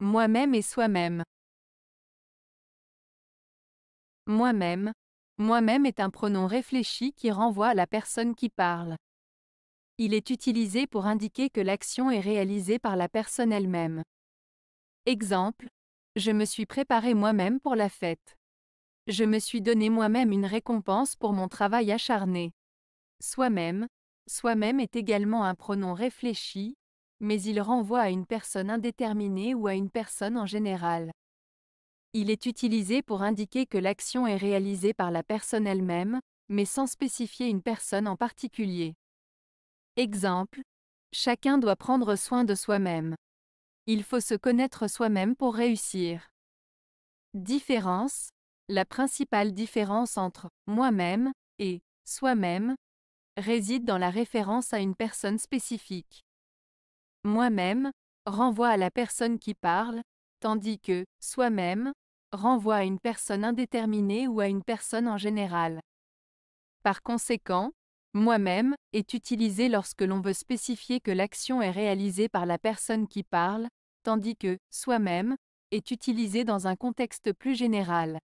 Moi-même et soi-même. Moi-même. Moi-même est un pronom réfléchi qui renvoie à la personne qui parle. Il est utilisé pour indiquer que l'action est réalisée par la personne elle-même. Exemple. Je me suis préparé moi-même pour la fête. Je me suis donné moi-même une récompense pour mon travail acharné. Soi-même, soi-même est également un pronom réfléchi, mais il renvoie à une personne indéterminée ou à une personne en général. Il est utilisé pour indiquer que l'action est réalisée par la personne elle-même, mais sans spécifier une personne en particulier. Exemple. Chacun doit prendre soin de soi-même. Il faut se connaître soi-même pour réussir. Différence. La principale différence entre moi-même et soi-même réside dans la référence à une personne spécifique moi-même renvoie à la personne qui parle, tandis que soi-même renvoie à une personne indéterminée ou à une personne en général. Par conséquent, moi-même est utilisé lorsque l'on veut spécifier que l'action est réalisée par la personne qui parle, tandis que soi-même est utilisé dans un contexte plus général.